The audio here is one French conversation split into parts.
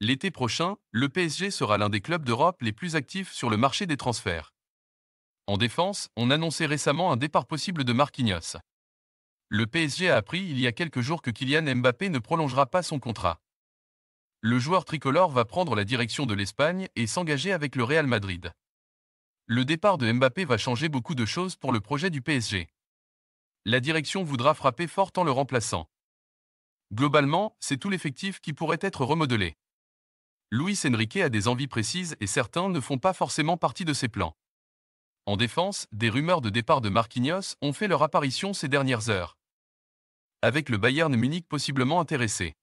L'été prochain, le PSG sera l'un des clubs d'Europe les plus actifs sur le marché des transferts. En défense, on annonçait récemment un départ possible de Marquinhos. Le PSG a appris il y a quelques jours que Kylian Mbappé ne prolongera pas son contrat. Le joueur tricolore va prendre la direction de l'Espagne et s'engager avec le Real Madrid. Le départ de Mbappé va changer beaucoup de choses pour le projet du PSG. La direction voudra frapper fort en le remplaçant. Globalement, c'est tout l'effectif qui pourrait être remodelé. Luis Enrique a des envies précises et certains ne font pas forcément partie de ses plans. En défense, des rumeurs de départ de Marquinhos ont fait leur apparition ces dernières heures. Avec le Bayern Munich possiblement intéressé.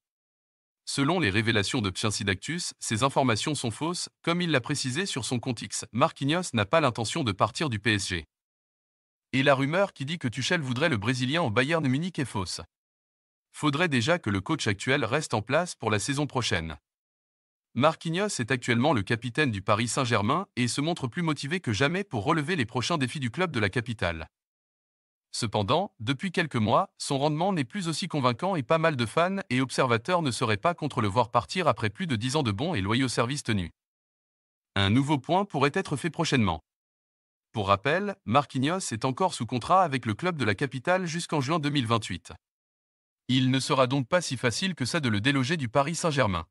Selon les révélations de Dactus, ces informations sont fausses, comme il l'a précisé sur son compte X. Marquinhos n'a pas l'intention de partir du PSG. Et la rumeur qui dit que Tuchel voudrait le Brésilien au Bayern Munich est fausse. Faudrait déjà que le coach actuel reste en place pour la saison prochaine. Marquinhos est actuellement le capitaine du Paris Saint-Germain et se montre plus motivé que jamais pour relever les prochains défis du club de la capitale. Cependant, depuis quelques mois, son rendement n'est plus aussi convaincant et pas mal de fans et observateurs ne seraient pas contre le voir partir après plus de 10 ans de bons et loyaux services tenus. Un nouveau point pourrait être fait prochainement. Pour rappel, Marquinhos est encore sous contrat avec le club de la capitale jusqu'en juin 2028. Il ne sera donc pas si facile que ça de le déloger du Paris Saint-Germain.